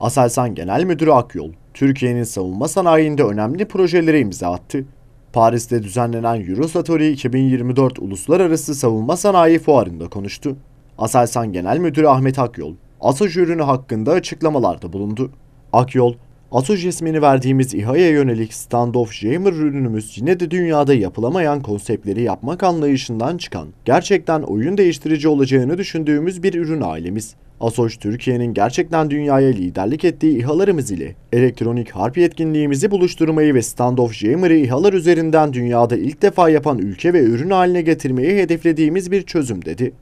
Aselsan Genel Müdürü Akyol, Türkiye'nin savunma sanayinde önemli projelere imza attı. Paris'te düzenlenen Eurosatori 2024 Uluslararası Savunma Sanayi Fuarı'nda konuştu. Aselsan Genel Müdürü Ahmet Akyol, ASAJ ürünü hakkında açıklamalarda bulundu. Akyol, Atos ismini verdiğimiz İHA'ya yönelik standoff jammer ürünümüz yine de dünyada yapılamayan konseptleri yapmak anlayışından çıkan, gerçekten oyun değiştirici olacağını düşündüğümüz bir ürün ailemiz. ASOŞ Türkiye'nin gerçekten dünyaya liderlik ettiği İHA'larımız ile elektronik harp yetkinliğimizi buluşturmayı ve standoff jammer'ı İHA'lar üzerinden dünyada ilk defa yapan ülke ve ürün haline getirmeyi hedeflediğimiz bir çözüm dedi.